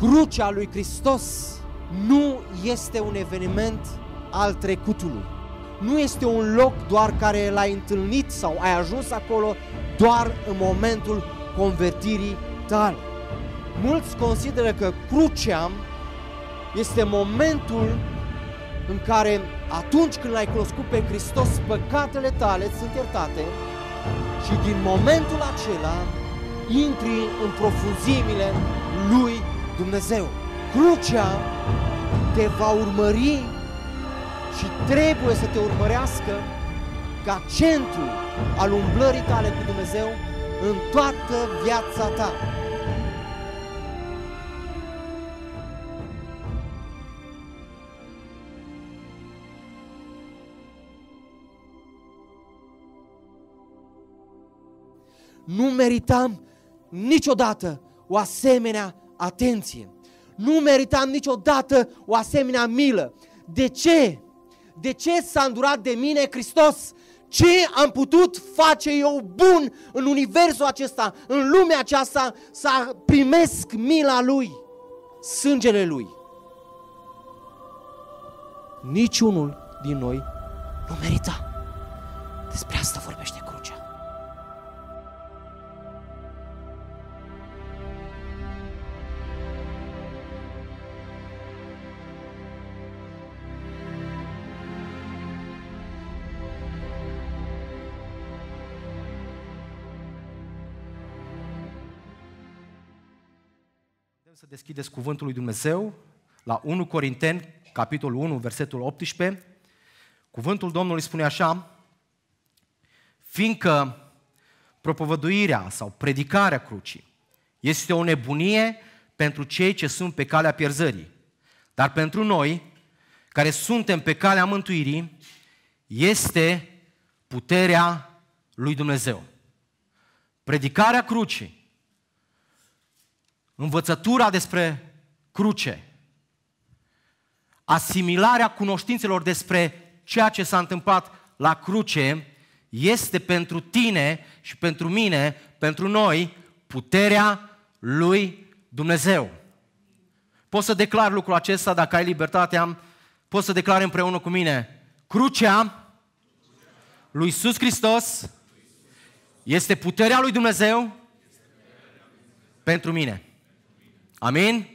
Crucea lui Hristos nu este un eveniment al trecutului. Nu este un loc doar care l-ai întâlnit sau ai ajuns acolo doar în momentul convertirii tale. Mulți consideră că crucea este momentul în care atunci când l-ai cunoscut pe Hristos, păcatele tale sunt iertate și din momentul acela intri în profunzimile lui Dumnezeu. Crucea te va urmări și trebuie să te urmărească ca centru al umblării tale cu Dumnezeu în toată viața ta. Nu meritam niciodată o asemenea atenție. Nu meritam niciodată o asemenea milă. De ce? De ce s-a îndurat de mine Hristos? Ce am putut face eu bun în universul acesta, în lumea aceasta, să primesc mila Lui, sângele Lui? Niciunul din noi nu merita. Despre asta vorbește deschideți cuvântul lui Dumnezeu la 1 Corinteni, capitolul 1, versetul 18. Cuvântul Domnului spune așa, fiindcă propovăduirea sau predicarea crucii este o nebunie pentru cei ce sunt pe calea pierzării, dar pentru noi, care suntem pe calea mântuirii, este puterea lui Dumnezeu. Predicarea crucii învățătura despre cruce, asimilarea cunoștințelor despre ceea ce s-a întâmplat la cruce, este pentru tine și pentru mine, pentru noi, puterea lui Dumnezeu. Poți să declar lucrul acesta dacă ai libertatea, poți să declar împreună cu mine. Crucea lui Iisus Hristos este puterea lui Dumnezeu pentru mine. Amin?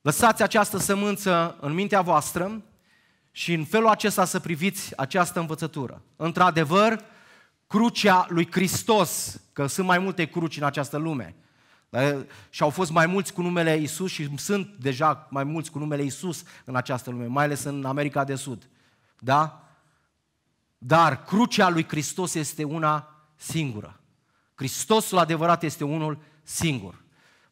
Lăsați această sămânță în mintea voastră și în felul acesta să priviți această învățătură. Într-adevăr, crucea lui Hristos, că sunt mai multe cruci în această lume, eh, și au fost mai mulți cu numele Isus și sunt deja mai mulți cu numele Isus în această lume, mai ales în America de Sud. Da? Dar crucea lui Hristos este una singură. Hristosul adevărat este unul singur.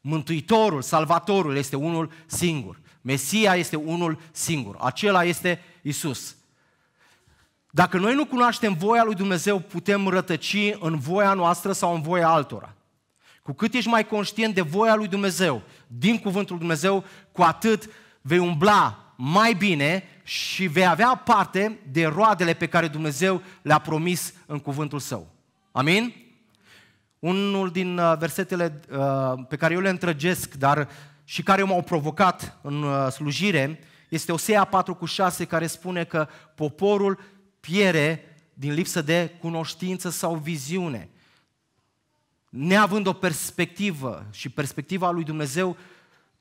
Mântuitorul, Salvatorul este unul singur. Mesia este unul singur. Acela este Isus. Dacă noi nu cunoaștem voia lui Dumnezeu, putem rătăci în voia noastră sau în voia altora. Cu cât ești mai conștient de voia lui Dumnezeu, din cuvântul lui Dumnezeu, cu atât vei umbla mai bine și vei avea parte de roadele pe care Dumnezeu le-a promis în cuvântul său. Amin? unul din uh, versetele uh, pe care eu le întrăgesc, dar și care m-au provocat în uh, slujire, este Osea 4 cu 6 care spune că poporul piere din lipsă de cunoștință sau viziune. Neavând o perspectivă și perspectiva lui Dumnezeu,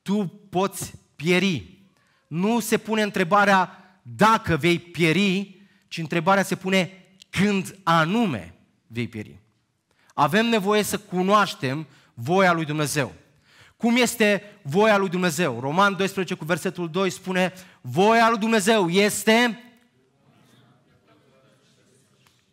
tu poți pieri. Nu se pune întrebarea dacă vei pieri, ci întrebarea se pune când anume vei pieri. Avem nevoie să cunoaștem voia lui Dumnezeu. Cum este voia lui Dumnezeu? Roman 12 cu versetul 2 spune, voia lui Dumnezeu este...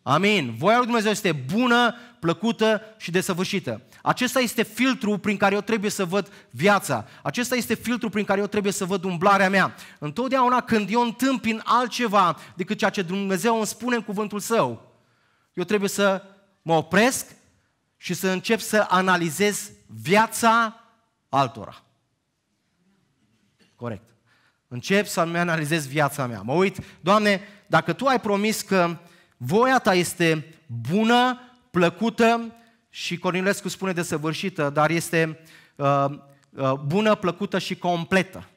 Amin. Voia lui Dumnezeu este bună, plăcută și desăvârșită. Acesta este filtrul prin care eu trebuie să văd viața. Acesta este filtrul prin care eu trebuie să văd umblarea mea. Întotdeauna când eu întâmpin altceva decât ceea ce Dumnezeu îmi spune în cuvântul Său, eu trebuie să mă opresc și să încep să analizez viața altora. Corect. Încep să-mi analizez viața mea. Mă uit, Doamne, dacă Tu ai promis că voia Ta este bună, plăcută și Cornilescu spune desăvârșită, dar este uh, uh, bună, plăcută și completă.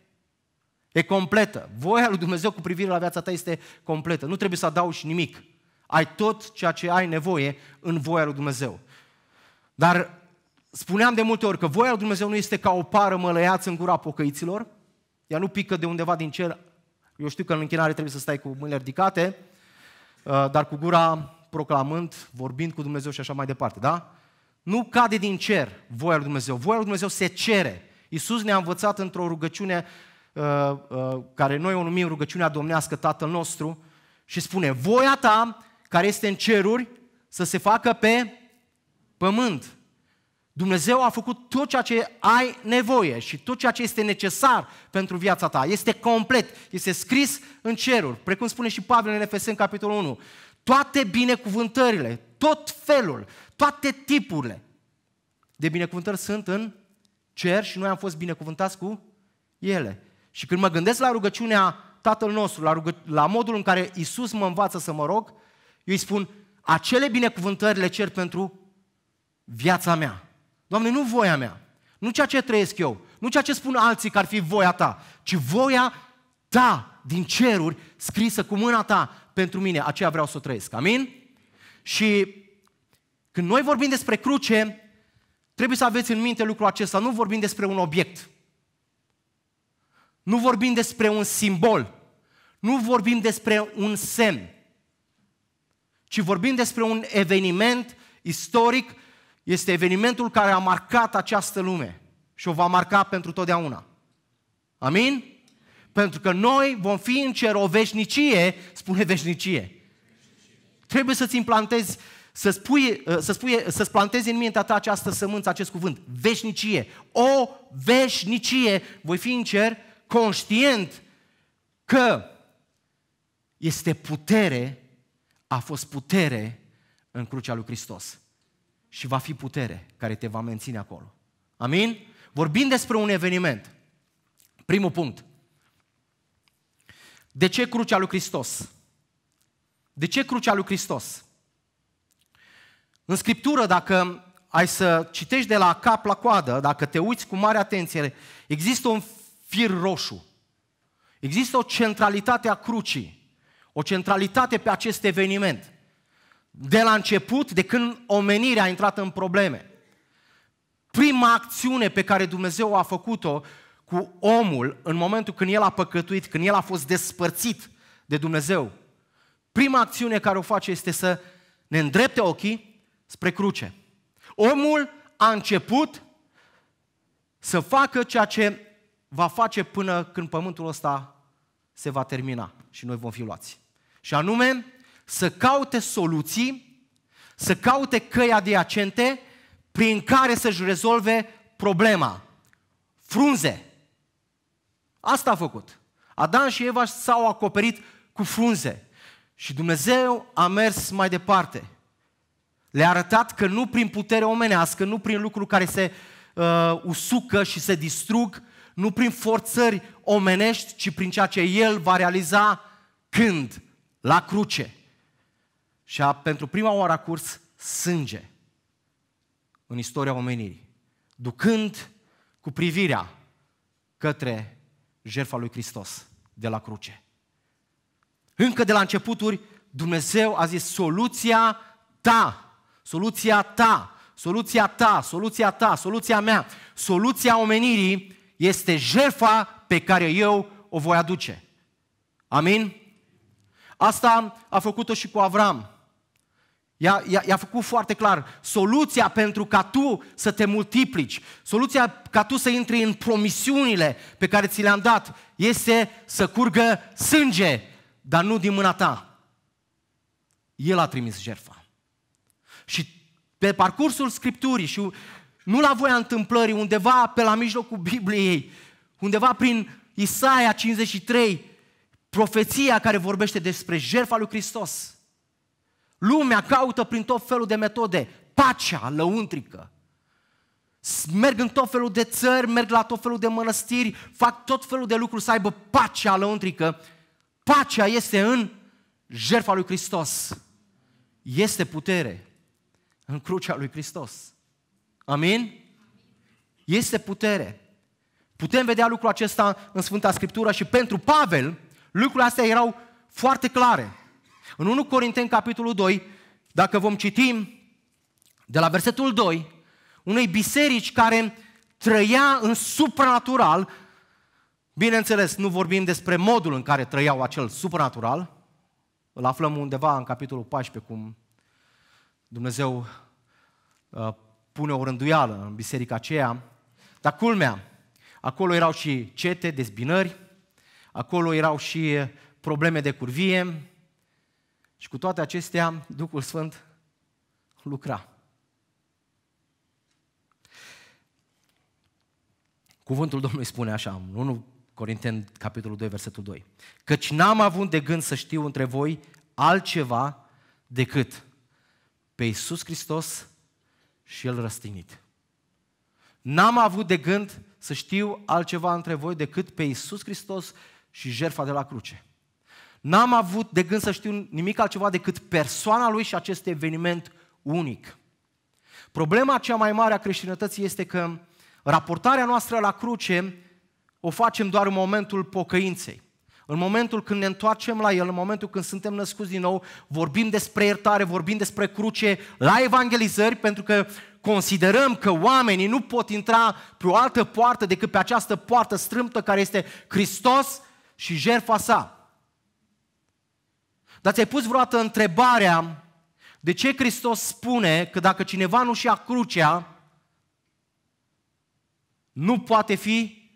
E completă. Voia lui Dumnezeu cu privire la viața ta este completă. Nu trebuie să adaugi nimic. Ai tot ceea ce ai nevoie în voia lui Dumnezeu. Dar spuneam de multe ori că voia lui Dumnezeu nu este ca o pară mălăiață în gura pocăiților, ea nu pică de undeva din cer. Eu știu că în închinare trebuie să stai cu mâinile ridicate, uh, dar cu gura proclamând, vorbind cu Dumnezeu și așa mai departe, da? Nu cade din cer voia lui Dumnezeu. Voia lui Dumnezeu se cere. Iisus ne-a învățat într-o rugăciune uh, uh, care noi o numim rugăciunea domnească Tatăl nostru și spune, voia ta care este în ceruri să se facă pe pământ. Dumnezeu a făcut tot ceea ce ai nevoie și tot ceea ce este necesar pentru viața ta. Este complet, este scris în ceruri, precum spune și Pavel în Efeseni, capitolul 1. Toate binecuvântările, tot felul, toate tipurile de binecuvântări sunt în cer și noi am fost binecuvântați cu ele. Și când mă gândesc la rugăciunea Tatăl nostru, la, rugă, la modul în care Isus mă învață să mă rog, eu îi spun, acele binecuvântări le cer pentru viața mea. Doamne, nu voia mea, nu ceea ce trăiesc eu, nu ceea ce spun alții că ar fi voia ta, ci voia ta din ceruri scrisă cu mâna ta pentru mine. Aceea vreau să o trăiesc. Amin? Și când noi vorbim despre cruce, trebuie să aveți în minte lucrul acesta. Nu vorbim despre un obiect. Nu vorbim despre un simbol. Nu vorbim despre un semn. Ci vorbim despre un eveniment istoric este evenimentul care a marcat această lume și o va marca pentru totdeauna. Amin? Pentru că noi vom fi în cer o veșnicie, spune veșnicie. Trebuie să-ți implantezi, să spui, uh, să spui, să-ți plantezi în mintea ta această sămânță, acest cuvânt, veșnicie. O veșnicie. Voi fi în cer conștient că este putere, a fost putere în crucea lui Hristos și va fi putere care te va menține acolo. Amin? Vorbim despre un eveniment. Primul punct. De ce crucea lui Hristos? De ce crucea lui Hristos? În Scriptură, dacă ai să citești de la cap la coadă, dacă te uiți cu mare atenție, există un fir roșu. Există o centralitate a crucii, o centralitate pe acest eveniment de la început, de când omenirea a intrat în probleme. Prima acțiune pe care Dumnezeu a făcut-o cu omul în momentul când el a păcătuit, când el a fost despărțit de Dumnezeu, prima acțiune care o face este să ne îndrepte ochii spre cruce. Omul a început să facă ceea ce va face până când pământul ăsta se va termina și noi vom fi luați. Și anume, să caute soluții, să caute căi adiacente prin care să-și rezolve problema. Frunze. Asta a făcut. Adam și Eva s-au acoperit cu frunze. Și Dumnezeu a mers mai departe. Le-a arătat că nu prin putere omenească, nu prin lucruri care se uh, usucă și se distrug, nu prin forțări omenești, ci prin ceea ce El va realiza când? La cruce și a pentru prima oară curs sânge în istoria omenirii, ducând cu privirea către jertfa lui Hristos de la cruce. Încă de la începuturi, Dumnezeu a zis, soluția ta, soluția ta, soluția ta, soluția ta, soluția mea, soluția omenirii este jertfa pe care eu o voi aduce. Amin? Asta a făcut-o și cu Avram. I-a, i-a, i-a făcut foarte clar soluția pentru ca tu să te multiplici, soluția ca tu să intri în promisiunile pe care ți le-am dat, este să curgă sânge, dar nu din mâna ta. El a trimis jertfa. Și pe parcursul Scripturii și nu la voia întâmplării, undeva pe la mijlocul Bibliei, undeva prin Isaia 53, profeția care vorbește despre jertfa lui Hristos, Lumea caută prin tot felul de metode pacea lăuntrică. Merg în tot felul de țări, merg la tot felul de mănăstiri, fac tot felul de lucruri să aibă pacea lăuntrică. Pacea este în jertfa lui Hristos. Este putere în crucea lui Hristos. Amin? Este putere. Putem vedea lucrul acesta în Sfânta Scriptură și pentru Pavel lucrurile astea erau foarte clare. În 1 Corinteni, capitolul 2, dacă vom citi de la versetul 2, unei biserici care trăia în supranatural, bineînțeles, nu vorbim despre modul în care trăiau acel supranatural, îl aflăm undeva în capitolul 14, cum Dumnezeu uh, pune o rânduială în biserica aceea, dar culmea, acolo erau și cete, dezbinări, acolo erau și probleme de curvie, și cu toate acestea, Duhul Sfânt lucra. Cuvântul Domnului spune așa, 1 Corinteni, capitolul 2, versetul 2. Căci n-am avut de gând să știu între voi altceva decât pe Iisus Hristos și El răstignit. N-am avut de gând să știu altceva între voi decât pe Iisus Hristos și jertfa de la cruce. N-am avut de gând să știu nimic altceva decât persoana lui și acest eveniment unic. Problema cea mai mare a creștinătății este că raportarea noastră la cruce o facem doar în momentul pocăinței. În momentul când ne întoarcem la El, în momentul când suntem născuți din nou, vorbim despre iertare, vorbim despre cruce la evangelizări, pentru că considerăm că oamenii nu pot intra pe o altă poartă decât pe această poartă strâmtă care este Hristos și jertfa sa. Dar ți-ai pus vreodată întrebarea de ce Hristos spune că dacă cineva nu și a crucea, nu poate fi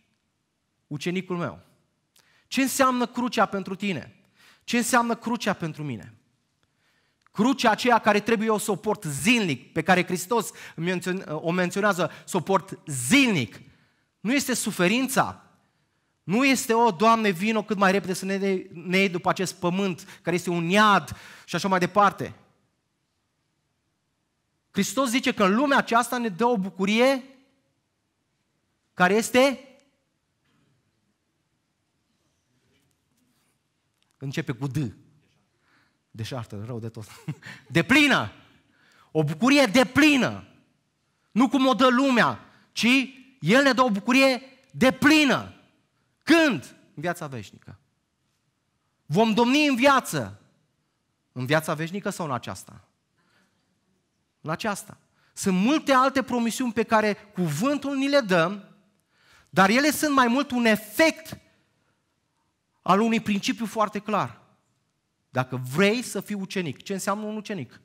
ucenicul meu. Ce înseamnă crucea pentru tine? Ce înseamnă crucea pentru mine? Crucea aceea care trebuie eu să o port zilnic, pe care Hristos o menționează, să o port zilnic, nu este suferința, nu este, o, Doamne, vino cât mai repede să ne, ne iei după acest pământ care este un iad și așa mai departe. Hristos zice că în lumea aceasta ne dă o bucurie care este începe cu D. Deșartă, rău de tot. De plină. O bucurie de plină. Nu cum o dă lumea, ci El ne dă o bucurie de plină. Când? În viața veșnică. Vom domni în viață. În viața veșnică sau în aceasta? În aceasta. Sunt multe alte promisiuni pe care cuvântul ni le dăm, dar ele sunt mai mult un efect al unui principiu foarte clar. Dacă vrei să fii ucenic, ce înseamnă un ucenic?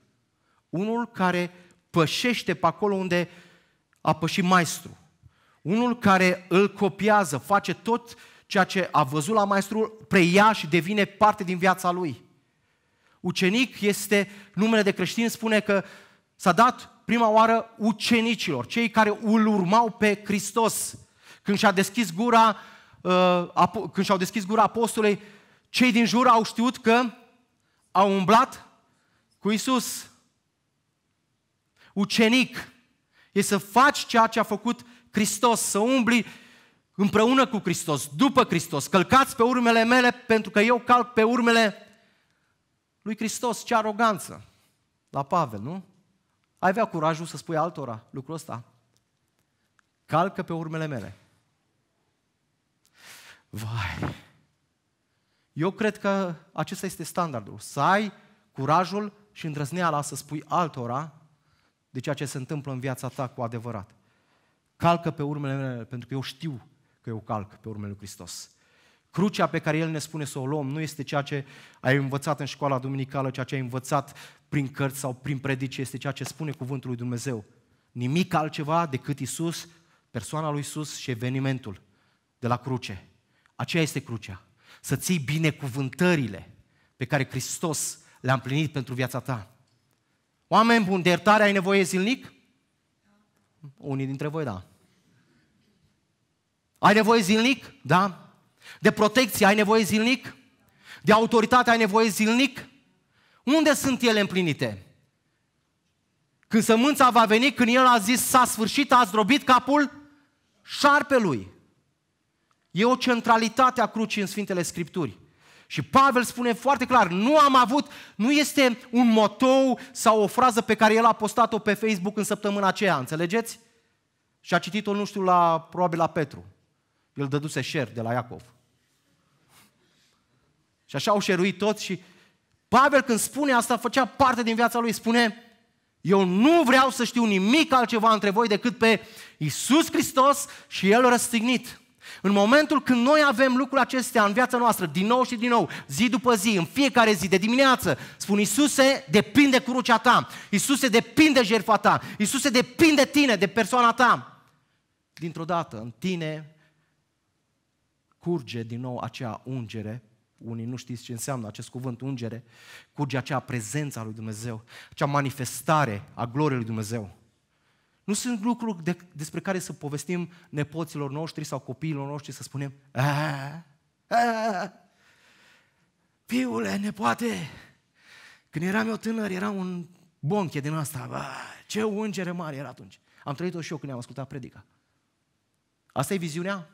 Unul care pășește pe acolo unde a pășit maestru. Unul care îl copiază, face tot ceea ce a văzut la maestru preia și devine parte din viața lui. Ucenic este, numele de creștin spune că s-a dat prima oară ucenicilor, cei care îl urmau pe Hristos. Când și-a deschis gura, uh, când și-au deschis gura apostolei, cei din jur au știut că au umblat cu Isus. Ucenic e să faci ceea ce a făcut Hristos, să umbli împreună cu Hristos, după Hristos, călcați pe urmele mele pentru că eu calc pe urmele lui Hristos. Ce aroganță! La Pavel, nu? Ai avea curajul să spui altora lucrul ăsta? Calcă pe urmele mele. Vai! Eu cred că acesta este standardul. Să ai curajul și îndrăzneala să spui altora de ceea ce se întâmplă în viața ta cu adevărat. Calcă pe urmele mele, pentru că eu știu că eu calc pe urmele lui Hristos. Crucea pe care El ne spune să o luăm nu este ceea ce ai învățat în școala duminicală, ceea ce ai învățat prin cărți sau prin predice, este ceea ce spune cuvântul lui Dumnezeu. Nimic altceva decât Isus, persoana lui Isus și evenimentul de la cruce. Aceea este crucea. Să ții cuvântările pe care Hristos le-a împlinit pentru viața ta. Oameni buni, de iertare ai nevoie zilnic? Unii dintre voi, da. Ai nevoie zilnic? Da. De protecție ai nevoie zilnic? De autoritate ai nevoie zilnic? Unde sunt ele împlinite? Când sămânța va veni, când el a zis s-a sfârșit, a zdrobit capul șarpelui. E o centralitate a crucii în Sfintele Scripturi. Și Pavel spune foarte clar, nu am avut, nu este un motou sau o frază pe care el a postat-o pe Facebook în săptămâna aceea, înțelegeți? Și a citit-o, nu știu, la, probabil la Petru. El dăduse șer de la Iacov. Și așa au șeruit toți și Pavel când spune asta, făcea parte din viața lui, spune eu nu vreau să știu nimic altceva între voi decât pe Isus Hristos și El răstignit. În momentul când noi avem lucrul acestea în viața noastră, din nou și din nou, zi după zi, în fiecare zi, de dimineață, spun Iisuse, depinde crucea ta, Iisuse, depinde jertfa ta, Iisuse, depinde tine, de persoana ta. Dintr-o dată, în tine curge din nou acea ungere, unii nu știți ce înseamnă acest cuvânt ungere, curge acea prezență a lui Dumnezeu, acea manifestare a gloriei lui Dumnezeu. Nu sunt lucruri de, despre care să povestim nepoților noștri sau copiilor noștri să spunem Aaah, nepoate, când eram eu tânăr, era un bonche din asta, bă, ce ungere mare era atunci. Am trăit-o și eu când am ascultat predica. Asta e viziunea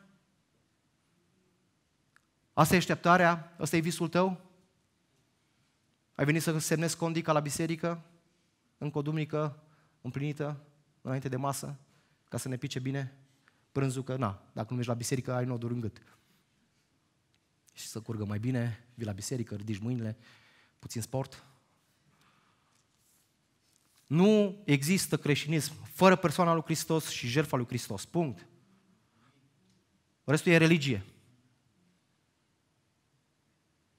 Asta e așteptarea? Asta e visul tău? Ai venit să semnezi condica la biserică? Încă o duminică împlinită, înainte de masă, ca să ne pice bine? Prânzul că, na, dacă nu mergi la biserică, ai nodul în gât. Și să curgă mai bine, vii la biserică, ridici mâinile, puțin sport. Nu există creștinism fără persoana lui Hristos și jertfa lui Hristos. Punct. Restul e religie.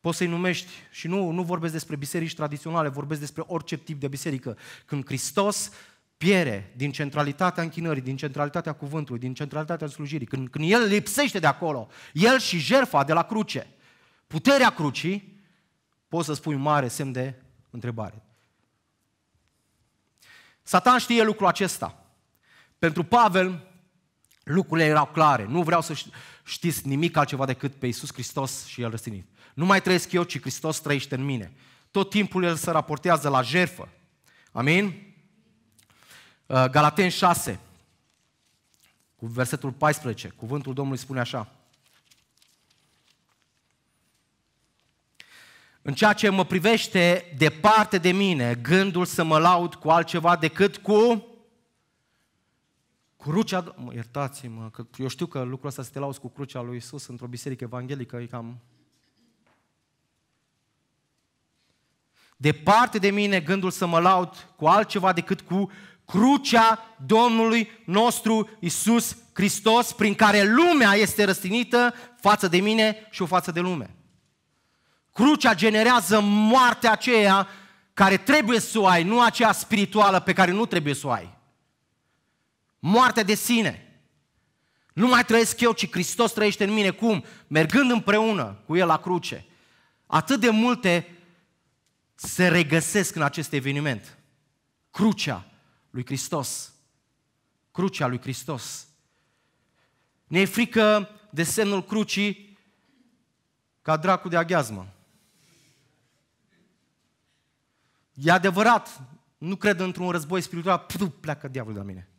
Poți să-i numești, și nu, nu vorbesc despre biserici tradiționale, vorbesc despre orice tip de biserică. Când Hristos piere din centralitatea închinării, din centralitatea cuvântului, din centralitatea slujirii, când, când El lipsește de acolo, El și jerfa de la cruce, puterea crucii, poți să spui mare semn de întrebare. Satan știe lucrul acesta. Pentru Pavel, lucrurile erau clare. Nu vreau să știți nimic altceva decât pe Iisus Hristos și El răstinit. Nu mai trăiesc eu, ci Hristos trăiește în mine. Tot timpul el se raportează la jerfă. Amin? Uh, Galaten 6, cu versetul 14, cuvântul Domnului spune așa. În ceea ce mă privește departe de mine, gândul să mă laud cu altceva decât cu crucea, iertați-mă, că eu știu că lucrul ăsta să te lauzi cu crucea lui Isus într-o biserică evanghelică e cam Departe de mine gândul să mă laud cu altceva decât cu crucea Domnului nostru Isus Hristos, prin care lumea este răstinită față de mine și o față de lume. Crucea generează moartea aceea care trebuie să o ai, nu aceea spirituală pe care nu trebuie să o ai. Moartea de sine. Nu mai trăiesc eu, ci Hristos trăiește în mine. Cum? Mergând împreună cu El la cruce. Atât de multe se regăsesc în acest eveniment. Crucea lui Hristos. Crucea lui Hristos. Ne e frică de semnul crucii ca dracul de aghiazmă. E adevărat, nu cred într-un război spiritual, Pru, pleacă diavolul de la mine.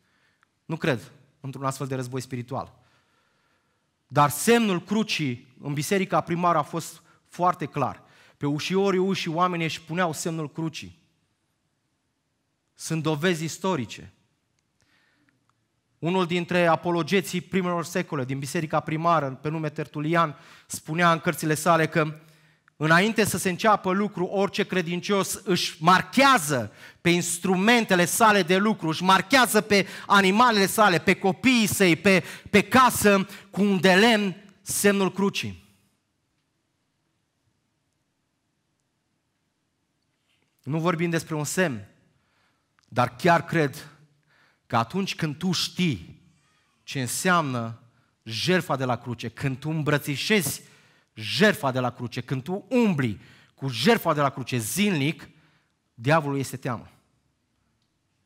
Nu cred într-un astfel de război spiritual. Dar semnul crucii în biserica primară a fost foarte clar. Pe ușiorii ușii oamenii își puneau semnul crucii. Sunt dovezi istorice. Unul dintre apologeții primelor secole din biserica primară, pe nume Tertulian, spunea în cărțile sale că înainte să se înceapă lucru, orice credincios își marchează pe instrumentele sale de lucru, își marchează pe animalele sale, pe copiii săi, pe, pe casă, cu un de lemn semnul crucii. Nu vorbim despre un semn, dar chiar cred că atunci când tu știi ce înseamnă jertfa de la cruce, când tu îmbrățișezi jertfa de la cruce, când tu umbli cu jertfa de la cruce zilnic, diavolul este teamă.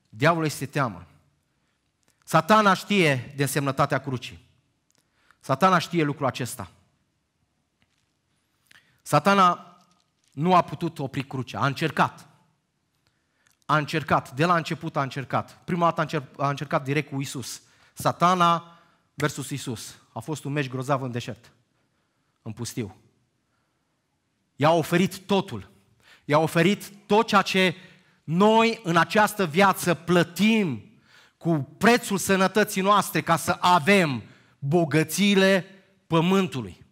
Diavolul este teamă. Satana știe de însemnătatea crucii. Satana știe lucrul acesta. Satana nu a putut opri crucea, a încercat. A încercat, de la început a încercat. Prima dată a, a încercat direct cu Isus. Satana versus Isus. A fost un meci grozav în deșert, în pustiu. I-a oferit totul. I-a oferit tot ceea ce noi în această viață plătim cu prețul sănătății noastre ca să avem bogățiile pământului.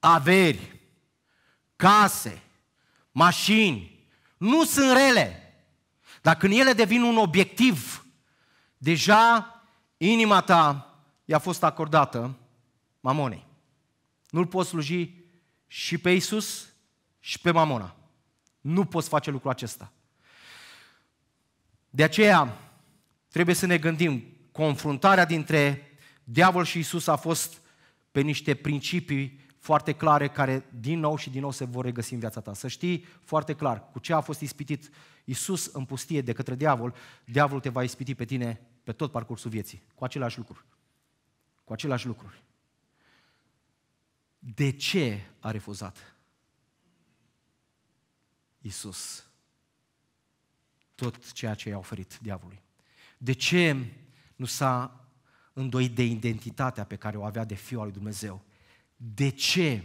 Averi, case, mașini, nu sunt rele. Dar când ele devin un obiectiv, deja inima ta i-a fost acordată mamonei. Nu-L poți sluji și pe Isus și pe mamona. Nu poți face lucrul acesta. De aceea trebuie să ne gândim, confruntarea dintre diavol și Isus a fost pe niște principii foarte clare care din nou și din nou se vor regăsi în viața ta. Să știi foarte clar cu ce a fost ispitit Isus în pustie de către diavol, diavolul te va ispiti pe tine pe tot parcursul vieții, cu aceleași lucruri. Cu aceleași lucruri. De ce a refuzat Isus tot ceea ce i-a oferit diavolului? De ce nu s-a îndoit de identitatea pe care o avea de Fiul lui Dumnezeu? De ce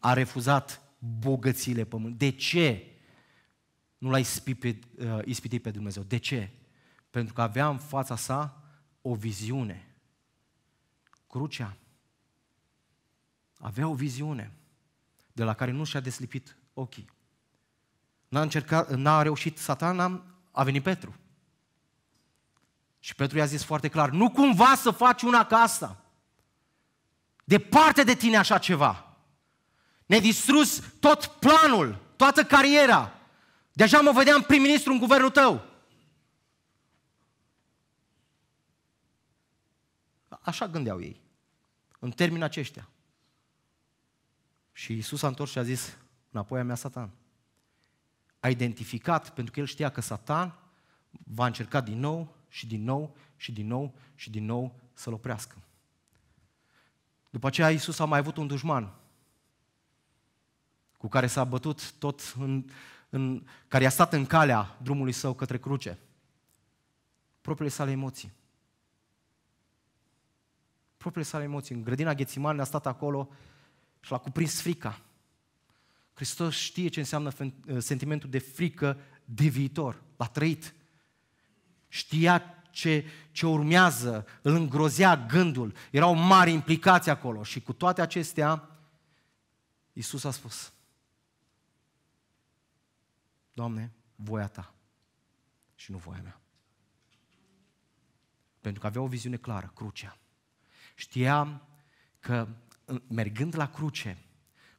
a refuzat bogățiile pământului? De ce nu l-a ispitit, uh, ispitit pe Dumnezeu? De ce? Pentru că avea în fața sa o viziune. Crucea. Avea o viziune de la care nu și-a deslipit ochii. N-a, încercat, n-a reușit satana, a venit Petru. Și Petru i-a zis foarte clar, nu cumva să faci una ca asta. Departe de tine așa ceva. ne distrus tot planul, toată cariera. Deja mă vedeam prim-ministru în guvernul tău. Așa gândeau ei, în termeni aceștia. Și Isus a întors și a zis, înapoi a mea Satan. A identificat, pentru că el știa că Satan va încerca din nou și din nou și din nou și din nou să-l oprească. După aceea Isus a mai avut un dușman cu care s-a bătut tot în, în, care i-a stat în calea drumului său către cruce. Propriile sale emoții. Propriile sale emoții. În grădina Ghețiman a stat acolo și l-a cuprins frica. Hristos știe ce înseamnă ă, sentimentul de frică de viitor. L-a trăit. Știa ce, ce urmează, îl îngrozea gândul, erau mari implicații acolo și cu toate acestea, Isus a spus, Doamne, voia Ta și nu voia mea. Pentru că avea o viziune clară, crucea. Știa că mergând la cruce,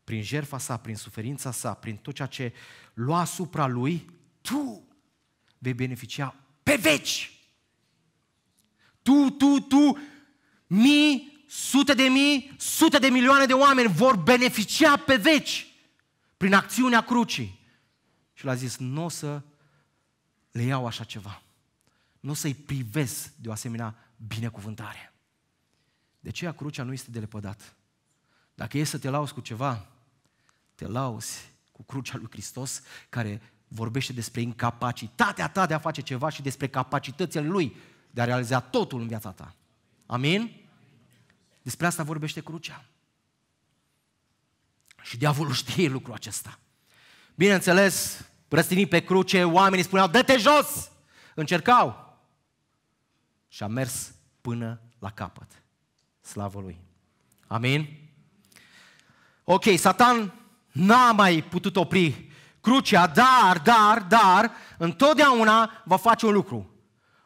prin jerfa sa, prin suferința sa, prin tot ceea ce lua asupra lui, tu vei beneficia pe veci tu, tu, tu, mii, sute de mii, sute de milioane de oameni vor beneficia pe veci prin acțiunea crucii. Și l-a zis, nu o să le iau așa ceva. Nu o să-i privesc de o asemenea binecuvântare. De ce crucea nu este de lepădat. Dacă e să te lauzi cu ceva, te lauzi cu crucea lui Hristos, care vorbește despre incapacitatea ta de a face ceva și despre capacitățile lui de a realiza totul în viața ta. Amin? Despre asta vorbește crucea. Și diavolul știe lucrul acesta. Bineînțeles, răstinit pe cruce, oamenii spuneau, dă-te jos! Încercau. Și a mers până la capăt. Slavă lui. Amin? Ok, Satan n-a mai putut opri crucea, dar, dar, dar, întotdeauna va face un lucru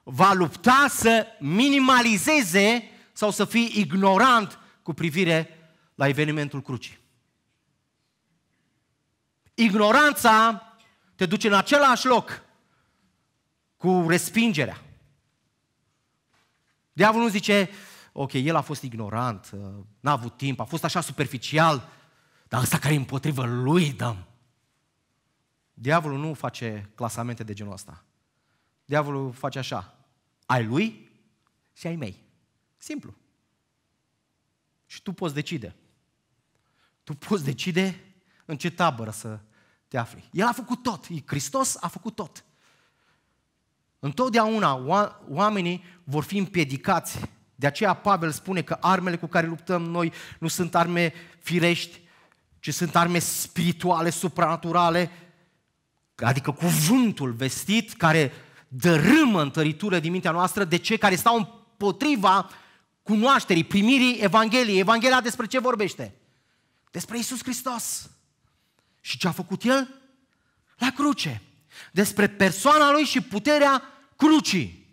va lupta să minimalizeze sau să fie ignorant cu privire la evenimentul crucii. Ignoranța te duce în același loc cu respingerea. Diavolul nu zice, ok, el a fost ignorant, uh, n-a avut timp, a fost așa superficial, dar ăsta care e împotrivă lui dăm. Diavolul nu face clasamente de genul ăsta. Diavolul face așa ai lui și ai mei. Simplu. Și tu poți decide. Tu poți decide în ce tabără să te afli. El a făcut tot. Hristos a făcut tot. Întotdeauna oamenii vor fi împiedicați. De aceea Pavel spune că armele cu care luptăm noi nu sunt arme firești, ci sunt arme spirituale, supranaturale, adică cuvântul vestit care dărâmă întăritură din mintea noastră de cei care stau împotriva cunoașterii, primirii Evangheliei. Evanghelia despre ce vorbește? Despre Isus Hristos. Și ce a făcut El? La cruce. Despre persoana Lui și puterea crucii.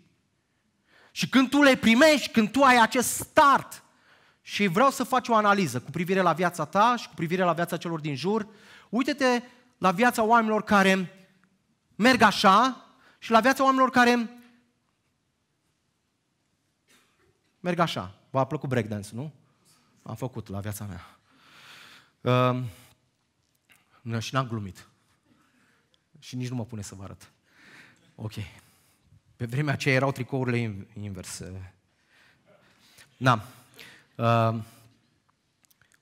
Și când tu le primești, când tu ai acest start, și vreau să faci o analiză cu privire la viața ta și cu privire la viața celor din jur, uite-te la viața oamenilor care merg așa, și la viața oamenilor care merg așa. V-a plăcut breakdance, nu? Am făcut la viața mea. Uh, și n-am glumit. Și nici nu mă pune să vă arăt. Ok. Pe vremea aceea erau tricourile invers. Na. Uh,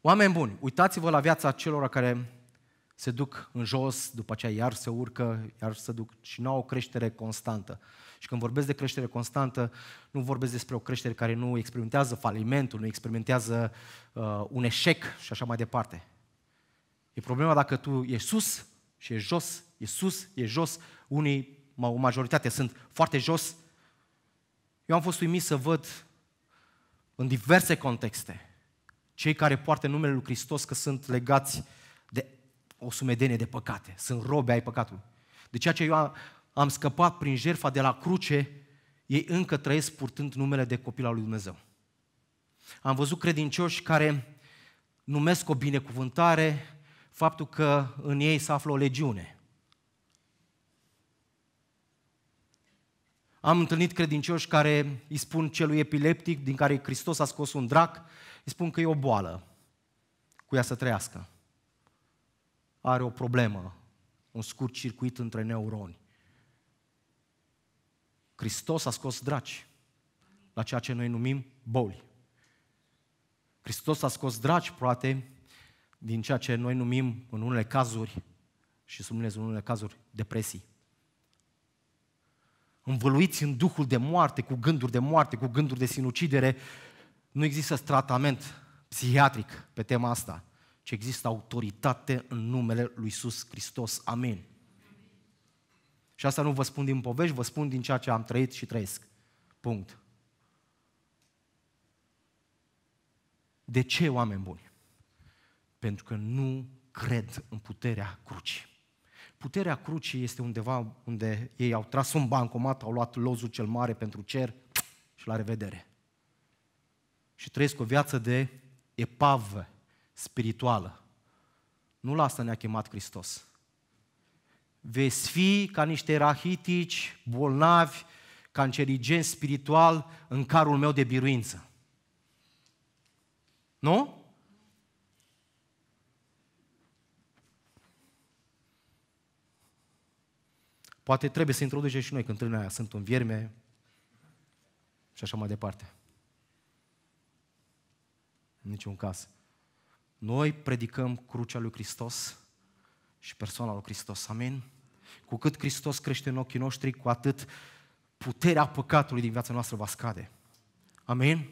oameni buni, uitați-vă la viața celor care se duc în jos, după aceea iar se urcă, iar se duc și nu au o creștere constantă. Și când vorbesc de creștere constantă, nu vorbesc despre o creștere care nu experimentează falimentul, nu experimentează uh, un eșec și așa mai departe. E problema dacă tu ești sus și ești jos, e sus, e jos, unii, o majoritate sunt foarte jos. Eu am fost uimit să văd în diverse contexte cei care poartă numele lui Hristos că sunt legați uh, o sumedenie de păcate. Sunt robe ai păcatului. De ceea ce eu am, am scăpat prin jertfa de la cruce, ei încă trăiesc purtând numele de copil al lui Dumnezeu. Am văzut credincioși care numesc o binecuvântare faptul că în ei se află o legiune. Am întâlnit credincioși care îi spun celui epileptic, din care Hristos a scos un drac, îi spun că e o boală, cu ea să trăiască are o problemă, un scurt circuit între neuroni. Hristos a scos draci la ceea ce noi numim boli. Hristos a scos draci, poate, din ceea ce noi numim în unele cazuri, și sublinez în unele cazuri, depresii. Învăluiți în duhul de moarte, cu gânduri de moarte, cu gânduri de sinucidere, nu există tratament psihiatric pe tema asta ci există autoritate în numele lui Iisus Hristos. Amin. Și asta nu vă spun din povești, vă spun din ceea ce am trăit și trăiesc. Punct. De ce oameni buni? Pentru că nu cred în puterea crucii. Puterea crucii este undeva unde ei au tras un bancomat, au luat lozul cel mare pentru cer și la revedere. Și trăiesc o viață de epavă spirituală. Nu la asta ne-a chemat Hristos. Veți fi ca niște rahitici, bolnavi, cancerigeni spiritual în carul meu de biruință. Nu? Poate trebuie să introduce și noi cântările aia, sunt un vierme și așa mai departe. În niciun caz. Noi predicăm crucea lui Hristos și persoana lui Hristos. Amin? Cu cât Hristos crește în ochii noștri, cu atât puterea păcatului din viața noastră va scade. Amin?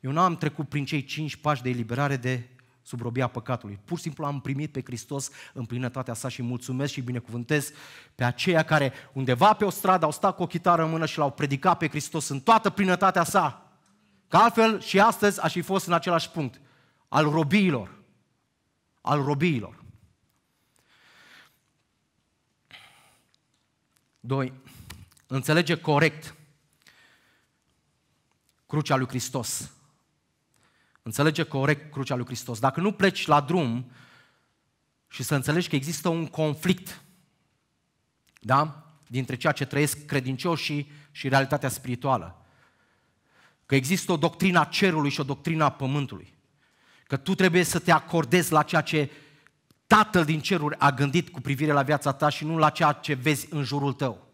Eu nu am trecut prin cei cinci pași de eliberare de sub robia păcatului. Pur și simplu am primit pe Hristos în plinătatea sa și mulțumesc și binecuvântez pe aceia care undeva pe o stradă au stat cu o chitară în mână și l-au predicat pe Hristos în toată plinătatea sa. Că altfel și astăzi aș fi fost în același punct, al robiilor al robiilor. 2. Înțelege corect crucea lui Hristos. Înțelege corect crucea lui Hristos. Dacă nu pleci la drum și să înțelegi că există un conflict, da? Dintre ceea ce trăiesc credincioșii și realitatea spirituală. Că există o doctrina cerului și o doctrina pământului. Că tu trebuie să te acordezi la ceea ce Tatăl din ceruri a gândit cu privire la viața ta și nu la ceea ce vezi în jurul tău.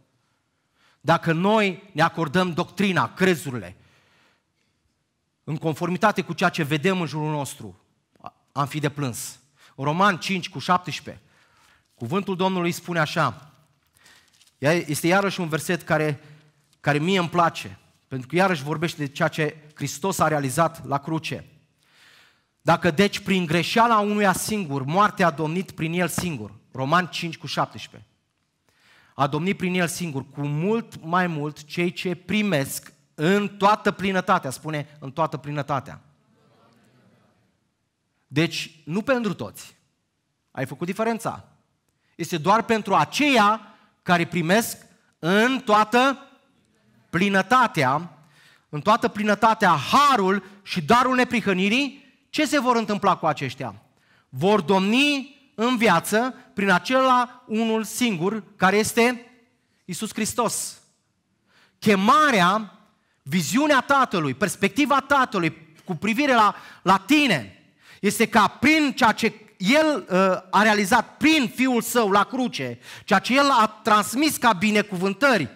Dacă noi ne acordăm doctrina, crezurile, în conformitate cu ceea ce vedem în jurul nostru, am fi de plâns. Roman 5 cu 17, cuvântul Domnului spune așa, este iarăși un verset care, care mie îmi place, pentru că iarăși vorbește de ceea ce Hristos a realizat la cruce. Dacă deci prin greșeala unuia singur, moartea a domnit prin el singur, Roman 5 cu 17, a domnit prin el singur, cu mult mai mult cei ce primesc în toată plinătatea, spune în toată plinătatea. Deci, nu pentru toți. Ai făcut diferența. Este doar pentru aceia care primesc în toată plinătatea, în toată plinătatea harul și darul neprihănirii ce se vor întâmpla cu aceștia? Vor domni în viață prin acela unul singur care este Isus Hristos. Chemarea, viziunea Tatălui, perspectiva Tatălui cu privire la, la tine este ca prin ceea ce El uh, a realizat prin Fiul Său la cruce, ceea ce El a transmis ca binecuvântări,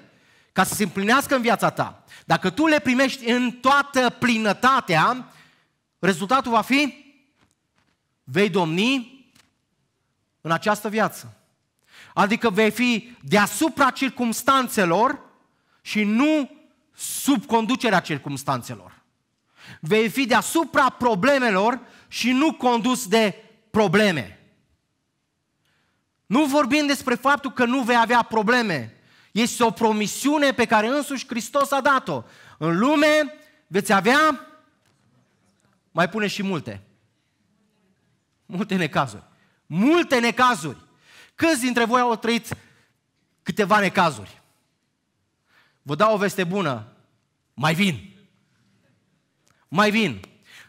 ca să se împlinească în viața ta. Dacă tu le primești în toată plinătatea, Rezultatul va fi, vei domni în această viață. Adică vei fi deasupra circumstanțelor și nu sub conducerea circumstanțelor. Vei fi deasupra problemelor și nu condus de probleme. Nu vorbim despre faptul că nu vei avea probleme. Este o promisiune pe care însuși Hristos a dat-o. În lume veți avea mai pune și multe. Multe necazuri. Multe necazuri. Câți dintre voi au trăit câteva necazuri? Vă dau o veste bună. Mai vin. Mai vin.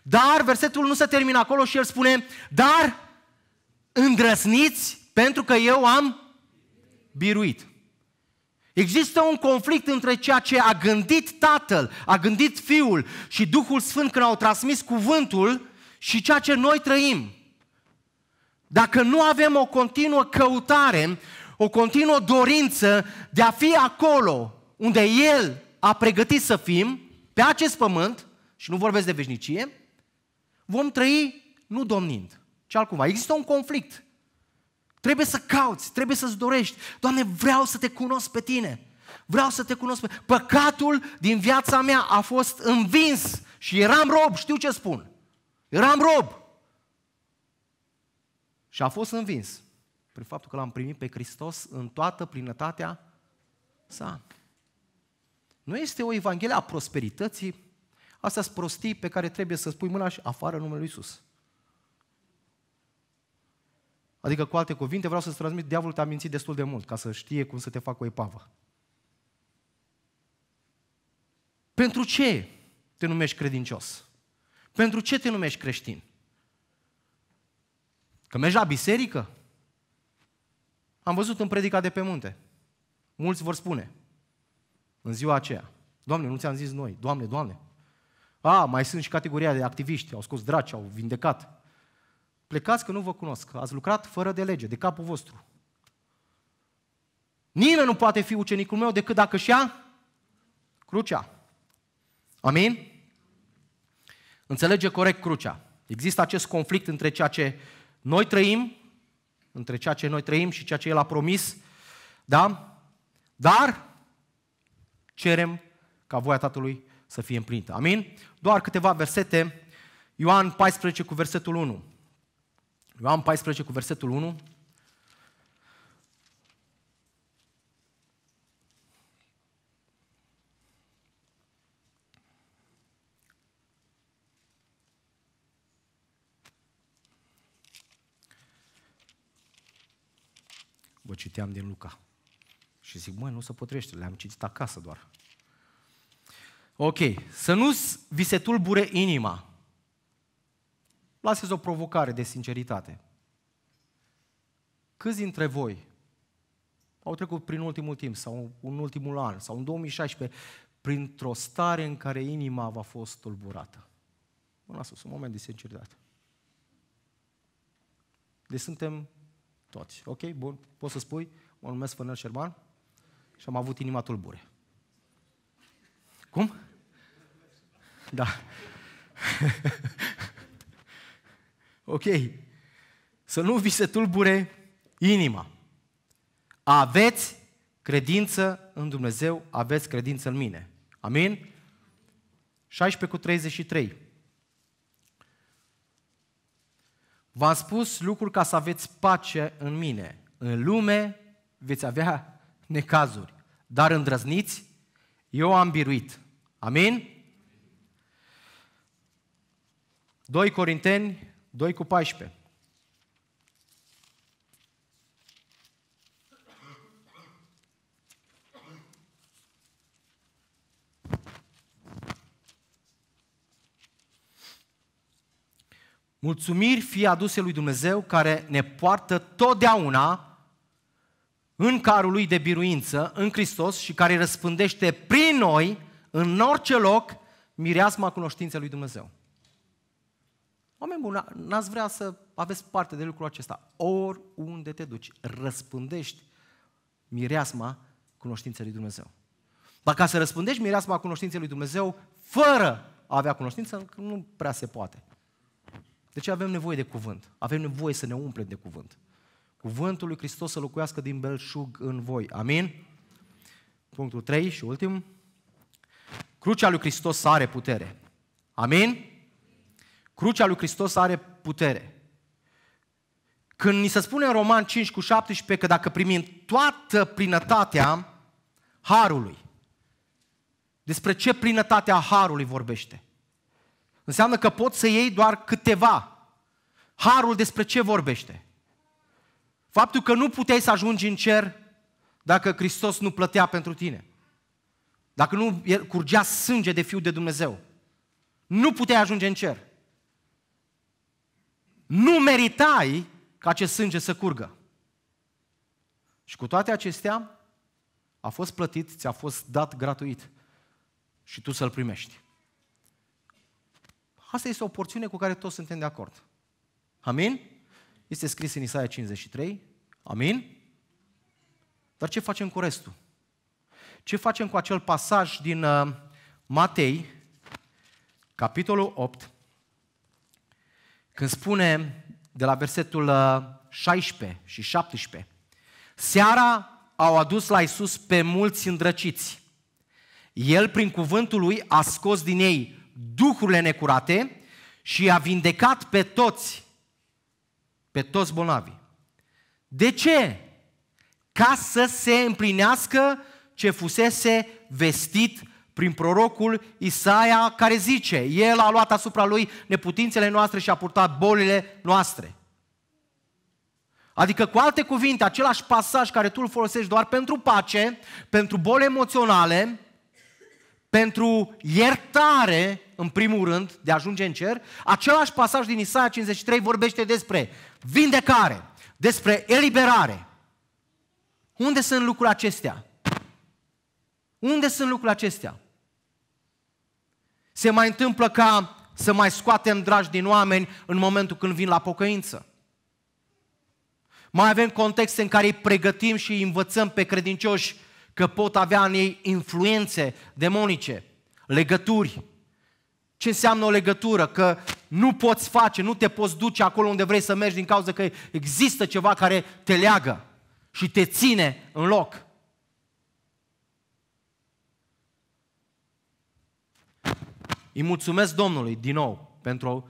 Dar versetul nu se termină acolo și el spune, dar îndrăsniți pentru că eu am biruit. Există un conflict între ceea ce a gândit Tatăl, a gândit Fiul și Duhul Sfânt când au transmis cuvântul și ceea ce noi trăim. Dacă nu avem o continuă căutare, o continuă dorință de a fi acolo unde El a pregătit să fim, pe acest pământ, și nu vorbesc de veșnicie, vom trăi nu domnind, ci altcumva. Există un conflict Trebuie să cauți, trebuie să-ți dorești. Doamne, vreau să te cunosc pe tine. Vreau să te cunosc pe Păcatul din viața mea a fost învins și eram rob, știu ce spun. Eram rob. Și a fost învins prin faptul că l-am primit pe Hristos în toată plinătatea sa. Nu este o evanghelie a prosperității, astea sunt prostii pe care trebuie să spui mâna și afară numele Lui Iisus. Adică, cu alte cuvinte, vreau să-ți transmit, diavolul te-a mințit destul de mult ca să știe cum să te facă o epavă. Pentru ce te numești credincios? Pentru ce te numești creștin? Că mergi la biserică? Am văzut în predica de pe munte. Mulți vor spune în ziua aceea, Doamne, nu ți-am zis noi, Doamne, Doamne. A, mai sunt și categoria de activiști, au scos draci, au vindecat. Plecați că nu vă cunosc, ați lucrat fără de lege, de capul vostru. Nimeni nu poate fi ucenicul meu decât dacă și a crucea. Amin? Înțelege corect crucea. Există acest conflict între ceea ce noi trăim, între ceea ce noi trăim și ceea ce El a promis, da? Dar cerem ca voia Tatălui să fie împlinită. Amin? Doar câteva versete. Ioan 14 cu versetul 1. Ioan 14 cu versetul 1. Vă citeam din Luca. Și zic, măi, nu se potrește, le-am citit acasă doar. Ok, să nu vi se tulbure inima. Lasă-ți o provocare de sinceritate. Câți dintre voi au trecut prin ultimul timp sau în ultimul an sau în 2016 printr-o stare în care inima v-a fost tulburată? Mă lasă un moment de sinceritate. Deci suntem toți. Ok, bun, poți să spui, mă numesc Fănăr Șerban și am avut inima tulbure. Cum? Da. Ok? Să nu vi se tulbure inima. Aveți credință în Dumnezeu, aveți credință în mine. Amin? 16 cu 33. V-am spus lucruri ca să aveți pace în mine. În lume veți avea necazuri, dar îndrăzniți, eu am biruit. Amin? 2 Corinteni 2 cu 14. Mulțumiri fie aduse lui Dumnezeu care ne poartă totdeauna în carul lui de biruință, în Hristos și care răspândește prin noi, în orice loc, mireasma cunoștinței lui Dumnezeu. Oameni buni, n-ați vrea să aveți parte de lucrul acesta. Oriunde te duci, răspândești mireasma cunoștinței lui Dumnezeu. Dar ca să răspândești mireasma cunoștinței lui Dumnezeu, fără a avea cunoștință, nu prea se poate. Deci avem nevoie de cuvânt. Avem nevoie să ne umplem de cuvânt. Cuvântul lui Hristos să locuiască din belșug în voi. Amin? Punctul 3 și ultim. Crucea lui Hristos are putere. Amin? Crucea lui Hristos are putere. Când ni se spune în Roman 5 cu 17 că dacă primim toată plinătatea Harului, despre ce plinătatea Harului vorbește? Înseamnă că poți să iei doar câteva. Harul despre ce vorbește? Faptul că nu puteai să ajungi în cer dacă Hristos nu plătea pentru tine. Dacă nu curgea sânge de Fiul de Dumnezeu. Nu puteai ajunge în cer nu meritai ca acest sânge să curgă. Și cu toate acestea, a fost plătit, ți-a fost dat gratuit și tu să-l primești. Asta este o porțiune cu care toți suntem de acord. Amin? Este scris în Isaia 53. Amin? Dar ce facem cu restul? Ce facem cu acel pasaj din uh, Matei, capitolul 8, când spune de la versetul 16 uh, și 17, seara au adus la Isus pe mulți îndrăciți. El, prin cuvântul lui, a scos din ei duhurile necurate și a vindecat pe toți, pe toți bolnavii. De ce? Ca să se împlinească ce fusese vestit prin prorocul Isaia care zice, El a luat asupra Lui neputințele noastre și a purtat bolile noastre. Adică, cu alte cuvinte, același pasaj care tu îl folosești doar pentru pace, pentru boli emoționale, pentru iertare, în primul rând, de a ajunge în cer, același pasaj din Isaia 53 vorbește despre vindecare, despre eliberare. Unde sunt lucrurile acestea? Unde sunt lucrurile acestea? Se mai întâmplă ca să mai scoatem dragi din oameni în momentul când vin la pocăință. Mai avem contexte în care îi pregătim și îi învățăm pe credincioși că pot avea în ei influențe demonice, legături. Ce înseamnă o legătură? Că nu poți face, nu te poți duce acolo unde vrei să mergi din cauza că există ceva care te leagă și te ține în loc. Îi mulțumesc Domnului din nou pentru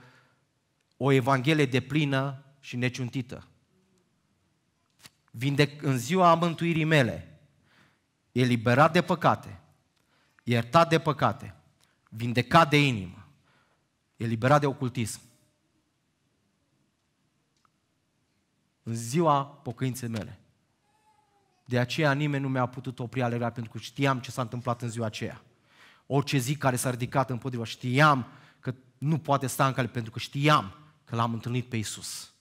o evanghelie de plină și neciuntită. Vindec, în ziua mântuirii mele, eliberat de păcate, iertat de păcate, vindecat de inimă, eliberat de ocultism. În ziua pocăinței mele. De aceea nimeni nu mi-a putut opri alergarea pentru că știam ce s-a întâmplat în ziua aceea orice zic care s-a ridicat împotriva, știam că nu poate sta în cale pentru că știam că l-am întâlnit pe Isus.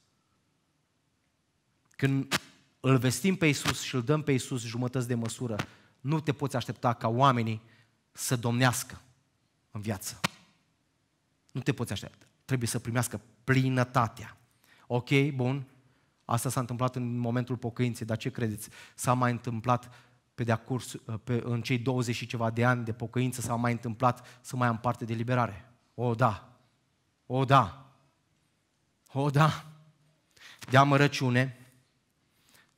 Când îl vestim pe Isus și îl dăm pe Isus jumătăți de măsură, nu te poți aștepta ca oamenii să domnească în viață. Nu te poți aștepta. Trebuie să primească plinătatea. Ok, bun. Asta s-a întâmplat în momentul pocăinței, dar ce credeți? S-a mai întâmplat pe de curs, uh, pe, în cei 20 și ceva de ani de pocăință s-a mai întâmplat să mai am parte de liberare. O, da! O, da! O, da! De amărăciune,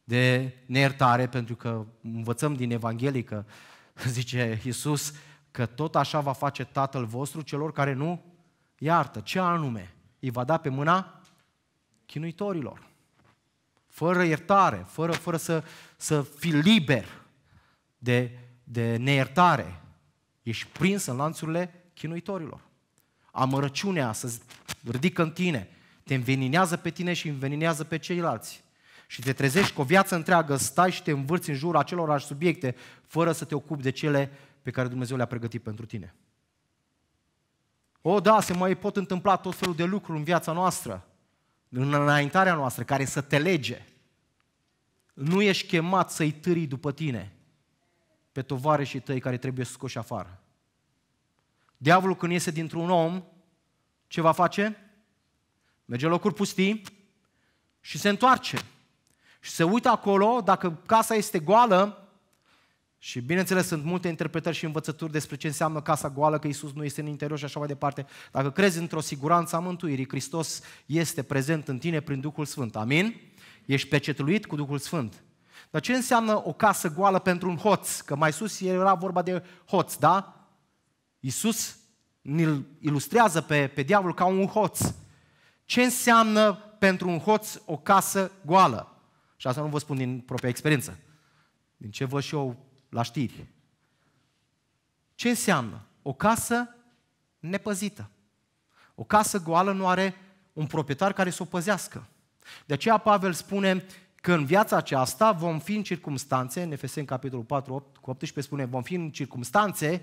de neiertare, pentru că învățăm din Evanghelie că zice Iisus că tot așa va face Tatăl vostru celor care nu iartă. Ce anume? Îi va da pe mâna chinuitorilor. Fără iertare, fără, fără să, să fii liber de, de neiertare. Ești prins în lanțurile chinuitorilor. Amărăciunea să ridică în tine, te înveninează pe tine și înveninează pe ceilalți. Și te trezești cu o viață întreagă, stai și te învârți în jurul acelorași subiecte, fără să te ocupi de cele pe care Dumnezeu le-a pregătit pentru tine. O, da, se mai pot întâmpla tot felul de lucruri în viața noastră, în înaintarea noastră, care să te lege. Nu ești chemat să-i târii după tine, pe și tăi care trebuie scoși afară. Diavolul când iese dintr-un om, ce va face? Merge în locuri pustii și se întoarce. Și se uită acolo, dacă casa este goală, și bineînțeles sunt multe interpretări și învățături despre ce înseamnă casa goală, că Isus nu este în interior și așa mai departe. Dacă crezi într-o siguranță a mântuirii, Hristos este prezent în tine prin Duhul Sfânt. Amin? Ești pecetluit cu Duhul Sfânt. Dar ce înseamnă o casă goală pentru un hoț? Că mai sus era vorba de hoț, da? Iisus îl ilustrează pe, pe diavol ca un hoț. Ce înseamnă pentru un hoț o casă goală? Și asta nu vă spun din propria experiență. Din ce văd și eu la știri. Ce înseamnă? O casă nepăzită. O casă goală nu are un proprietar care să o păzească. De aceea Pavel spune, că în viața aceasta vom fi în circumstanțe, în Efeseni capitolul 4, 8, cu 18 spune, vom fi în circumstanțe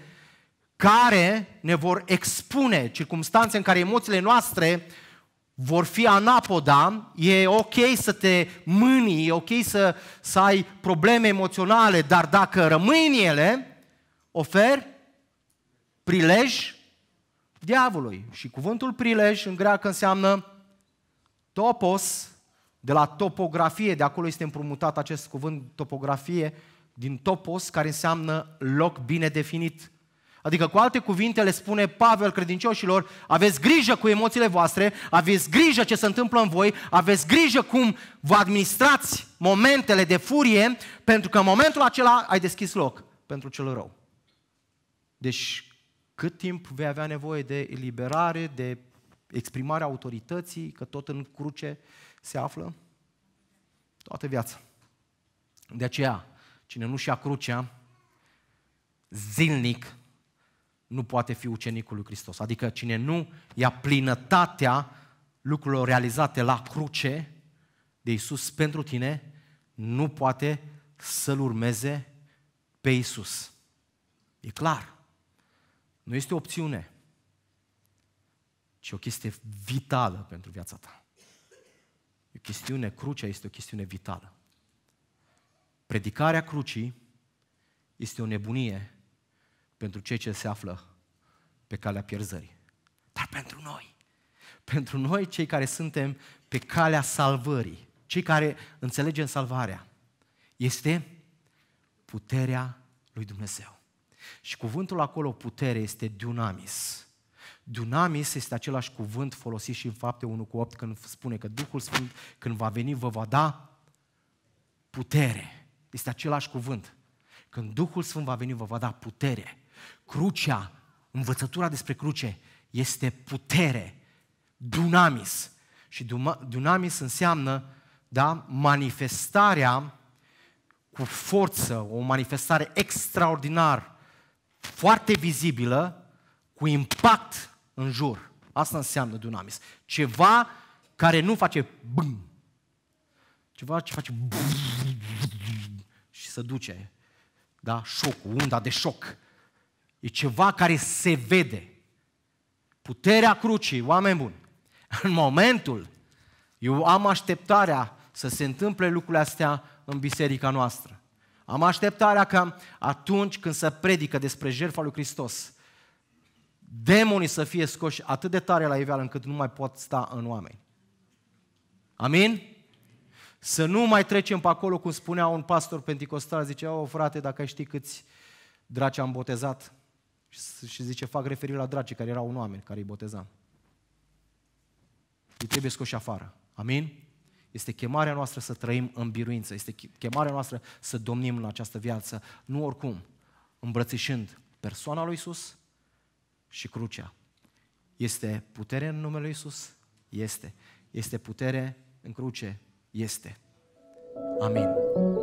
care ne vor expune, circumstanțe în care emoțiile noastre vor fi anapoda, e ok să te mâni, e ok să, să ai probleme emoționale, dar dacă rămâi în ele, oferi prilej diavolului. Și cuvântul prilej în greacă înseamnă topos, de la topografie, de acolo este împrumutat acest cuvânt topografie, din topos, care înseamnă loc bine definit. Adică, cu alte cuvinte, le spune Pavel credincioșilor, aveți grijă cu emoțiile voastre, aveți grijă ce se întâmplă în voi, aveți grijă cum vă administrați momentele de furie, pentru că în momentul acela ai deschis loc pentru cel rău. Deci, cât timp vei avea nevoie de eliberare, de exprimarea autorității, că tot în cruce uh, se află toată viața. De aceea, cine nu-și ia crucea, zilnic nu poate fi ucenicul lui Hristos. Adică cine nu ia plinătatea lucrurilor realizate la cruce de Isus pentru tine, nu poate să-L urmeze pe Isus. E clar. Nu este o opțiune, ci o chestie vitală pentru viața ta o chestiune, crucea este o chestiune vitală. Predicarea crucii este o nebunie pentru cei ce se află pe calea pierzării. Dar pentru noi, pentru noi cei care suntem pe calea salvării, cei care înțelegem salvarea, este puterea lui Dumnezeu. Și cuvântul acolo, putere, este dunamis. Dunamis este același cuvânt folosit și în fapte 1 cu 8 când spune că Duhul Sfânt când va veni vă va da putere. Este același cuvânt. Când Duhul Sfânt va veni vă va da putere. Crucea, învățătura despre cruce este putere. Dunamis. Și dunamis înseamnă da, manifestarea cu forță, o manifestare extraordinar, foarte vizibilă, cu impact în jur. Asta înseamnă dunamis. Ceva care nu face bum. Ceva ce face și se duce. Da? Șocul, unda de șoc. E ceva care se vede. Puterea crucii, oameni buni. În momentul, eu am așteptarea să se întâmple lucrurile astea în biserica noastră. Am așteptarea că atunci când se predică despre jertfa lui Hristos, demonii să fie scoși atât de tare la iveală încât nu mai pot sta în oameni. Amin? Să nu mai trecem pe acolo, cum spunea un pastor pentecostal, zicea, o frate, dacă ai ști câți draci am botezat, și zice, fac referire la dracii care erau un oameni care îi botezam. Îi trebuie scoși afară. Amin? Este chemarea noastră să trăim în biruință, este chemarea noastră să domnim în această viață, nu oricum, îmbrățișând persoana lui Isus, și crucea. Este putere în numele Iisus? Este. Este putere în cruce? Este. Amin.